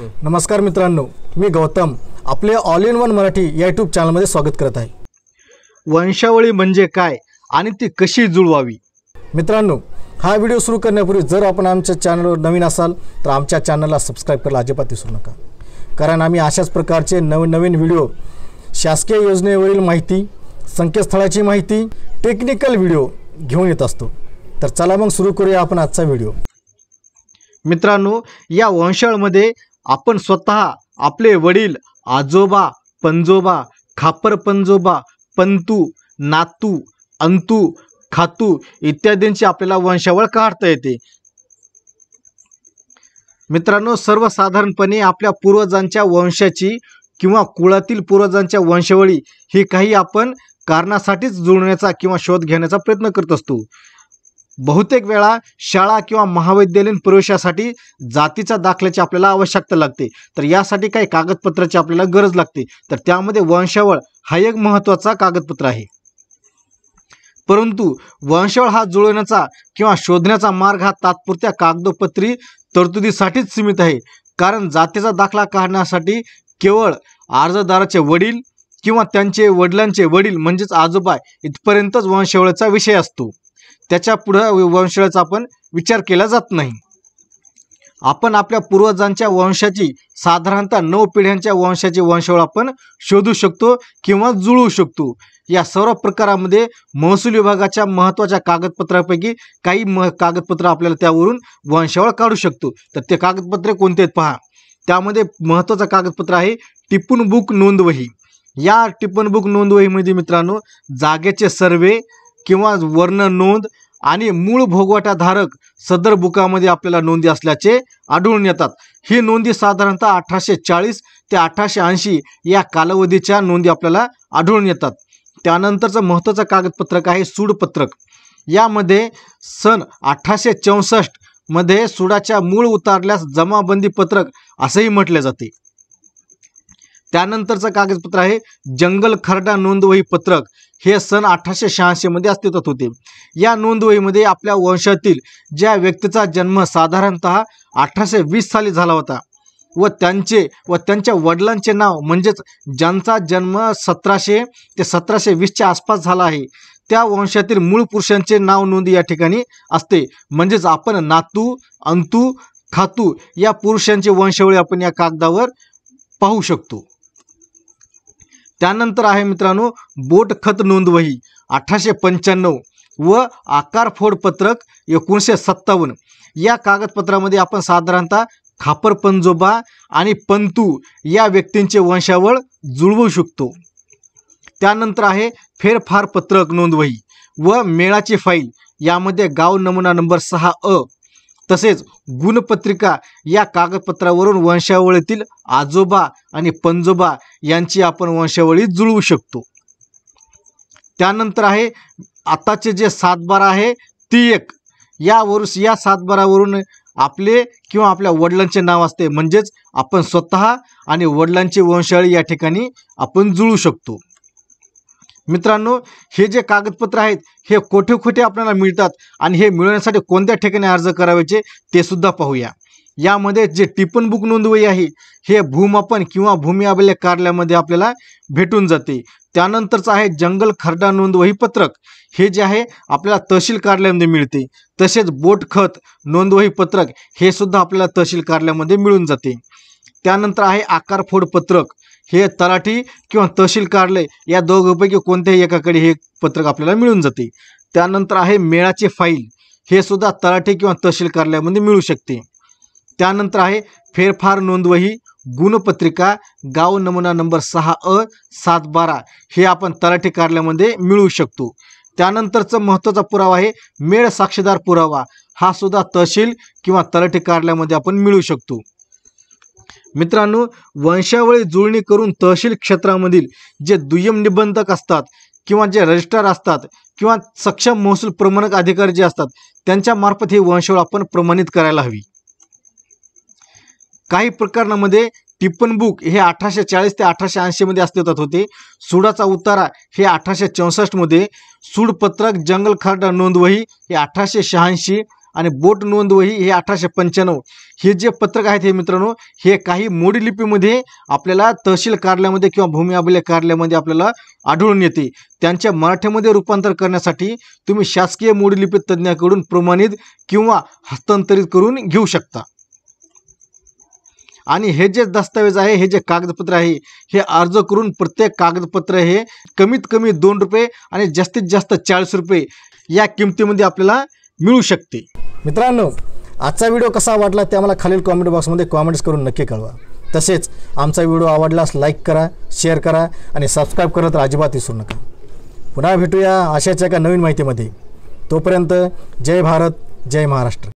नमस्कार मित्रांनो मी गौतम आपले ऑल इन वन मराठी या चॅनल चॅनलमध्ये स्वागत करत आहे वंशावळी म्हणजे काय आणि ती कशी जुळवावी मित्रांनो हा व्हिडिओ सुरू करण्यापूर्वी जर आपण आमच्या चॅनलवर नवीन असाल तर आमच्या चॅनलला सबस्क्राईब करायला अजिबात विसरू नका कारण आम्ही अशाच प्रकारचे नवीन नवीन व्हिडिओ शासकीय योजनेवरील माहिती संकेतस्थळाची माहिती टेक्निकल व्हिडिओ घेऊन येत असतो तर चला मग सुरू करूया आपण आजचा व्हिडिओ मित्रांनो या वंशाळमध्ये आपण स्वतः आपले वडील आजोबा पणजोबा खापर पणजोबा पंतू नातू अंतू खातू इत्यादींची आपल्याला वंशावळ काढता येते मित्रांनो सर्वसाधारणपणे आपल्या पूर्वजांच्या वंशाची किंवा कुळातील पूर्वजांच्या वंशावळी ही काही आपण कारणासाठीच जुळण्याचा किंवा शोध घेण्याचा प्रयत्न करत असतो बहुतेक वेळा शाळा किंवा महाविद्यालयीन प्रवेशासाठी जातीच्या दाखल्याची आपल्याला आवश्यकता लागते तर यासाठी काही कागदपत्राची आपल्याला गरज लागते तर त्यामध्ये वंशावळ हा एक महत्त्वाचा कागदपत्र आहे परंतु वंशावळ हा जुळवण्याचा किंवा शोधण्याचा मार्ग हा तात्पुरत्या कागदोपत्री तरतुदीसाठीच सीमित आहे कारण जातीचा दाखला काढण्यासाठी केवळ अर्जदाराचे वडील किंवा त्यांचे वडिलांचे वडील म्हणजेच आजोबा इथपर्यंतच वंशावळीचा विषय असतो त्याच्या पुढं वंशाचा आपण विचार केला जात नाही आपण आपल्या पूर्वजांच्या वंशाची साधारणतः नऊ पिढ्यांच्या वंशाची वंशावळ आपण शोधू शकतो किंवा जुळवू शकतो या सर्व प्रकारामध्ये महसूल विभागाच्या महत्त्वाच्या कागदपत्रापैकी काही म कागदपत्र आपल्याला त्यावरून वंशावळ काढू शकतो तर ते कागदपत्रे कोणते आहेत पहा त्यामध्ये महत्त्वाचं कागदपत्र आहे टिपून बुक नोंदवही या टिपून बुक नोंदवहीमध्ये मित्रांनो जागेचे सर्वे किंवा वर्ण नोंद आणि मूळ भोगवटाधारक सदर बुकामध्ये आपल्याला नोंदी असल्याचे आढळून येतात ही नोंदी साधारणतः अठराशे चाळीस ते अठराशे ऐंशी या कालावधीच्या नोंदी आपल्याला आढळून येतात त्यानंतरचं महत्त्वाचं कागदपत्रक आहे सूडपत्रक यामध्ये सन अठराशे चौसष्ट मध्ये सुडाच्या मूळ उतारल्यास जमाबंदी पत्रक असंही म्हटले जाते त्यानंतरचं कागदपत्र आहे जंगल खरडा नोंदवही पत्रक हे सन अठराशे शहाऐंशीमध्ये अस्तित्वात होते या नोंदवहीमध्ये आपल्या वंशातील ज्या व्यक्तीचा जन्म साधारणत अठराशे वीस साली झाला होता व त्यांचे व त्यांच्या वडिलांचे नाव म्हणजेच ज्यांचा जन्म सतराशे ते सतराशे वीसच्या आसपास झाला आहे त्या वंशातील मूळ पुरुषांचे नाव नोंद या ठिकाणी असते म्हणजेच आपण नातू अंतू खातू या पुरुषांचे वंशावळी आपण या कागदावर पाहू शकतो त्यानंतर आहे मित्रांनो बोट खत नोंदवही अठराशे पंच्याण्णव व फोड पत्रक एकोणीसशे सत्तावन्न या कागदपत्रामध्ये आपण साधारणतः खापर पंजोबा आणि पंतू या व्यक्तींचे वंशावळ जुळवू शकतो त्यानंतर आहे फेरफार पत्रक नोंदवही व मेळाची फाईल यामध्ये गाव नमुना नंबर सहा अ तसेच गुणपत्रिका या कागदपत्रावरून वंशावळीतील आजोबा आणि पंजोबा यांची आपण वंशावळी जुळवू शकतो त्यानंतर आहे आताचे जे सातबार आहे ती एक या या सातबारावरून आपले किंवा आपल्या वडिलांचे नाव असते म्हणजेच आपण स्वतः आणि वडिलांची वंशावळी या ठिकाणी आपण जुळू शकतो मित्रांनो हे जे कागदपत्र आहेत हे कोठे खोटे आपल्याला मिळतात आणि हे मिळवण्यासाठी कोणत्या ठिकाणी अर्ज करावायचे ते सुद्धा पाहूया यामध्ये जे टिपन बुक नोंदवही आहे हे भूमापन किंवा भूमी अभिलेख कार्यालयामध्ये आपल्याला भेटून जाते त्यानंतरच आहे जंगल खरडा नोंदवही पत्रक हे जे आहे आपल्याला तहसील कार्यालयामध्ये मिळते तसेच बोट खत नोंदवही पत्रक हे सुद्धा आपल्याला तहसील कार्यालयामध्ये मिळून जाते त्यानंतर आहे आकारफोड पत्रक हे तलाठी किंवा तहसील कार्यालय या दोघांपैकी कोणत्याही एकाकडे हे पत्रक आपल्याला मिळून जाते त्यानंतर आहे मेळाचे फाईल हे सुद्धा तलाठी किंवा तहसील कार्यालयामध्ये मिळू शकते त्यानंतर आहे फेरफार नोंदवही गुणपत्रिका गाव नमुना नंबर सहा अ सात बारा हे आपण तलाठी कार्यालयामध्ये मिळू शकतो त्यानंतरचं महत्त्वाचा पुरावा आहे मेळ साक्षीदार पुरावा हा सुद्धा तहसील किंवा तलाठी कार्यालयामध्ये आपण मिळू शकतो मित्रांनो वंशावळी जुळणी करून तहसील क्षेत्रामधील जे दुय्यम निबंधक असतात किंवा जे रजिस्ट्रार असतात किंवा सक्षम महसूल प्रमाणक अधिकारी जे असतात त्यांच्या मार्फत ही वंशावळ आपण प्रमाणित करायला हवी काही प्रकरणामध्ये टिप्पण बुक हे अठराशे चाळीस ते अठराशे ऐंशीमध्ये अस्तित्वात होते सुडाचा उतारा हे अठराशे चौसष्टमध्ये सूडपत्रक खरडा नोंदवही हे अठराशे शहाऐंशी आणि बोट नोंदवही हे अठराशे पंच्याण्णव हे जे पत्रक आहेत हे मित्रांनो हे काही मोडी लिपीमध्ये आपल्याला तहसील कार्यालयामध्ये किंवा भूमी अभिलेख कार्यालयामध्ये आपल्याला आढळून येते त्यांच्या मराठीमध्ये रूपांतर करण्यासाठी तुम्ही शासकीय मोडी लिपी तज्ज्ञाकडून प्रमाणित किंवा हस्तांतरित करून घेऊ शकता आणि हे जे दस्तावेज आहे हे जे कागदपत्र आहे हे अर्ज करून प्रत्येक कागदपत्र हे कमीत कमी दोन रुपये आणि जास्तीत जास्त चाळीस रुपये या किमतीमध्ये आपल्याला मिळू शकते मित्रांनो आजचा व्हिडिओ कसा वाटला ते आम्हाला खालील कॉमेंट बॉक्समध्ये कॉमेंट्स करून नक्की कळवा तसेच आमचा व्हिडिओ आवडलास लाईक करा शेअर करा आणि सबस्क्राईब करत तर अजिबात विसरू नका पुन्हा भेटूया अशाच एका नवीन माहितीमध्ये तोपर्यंत जय भारत जय महाराष्ट्र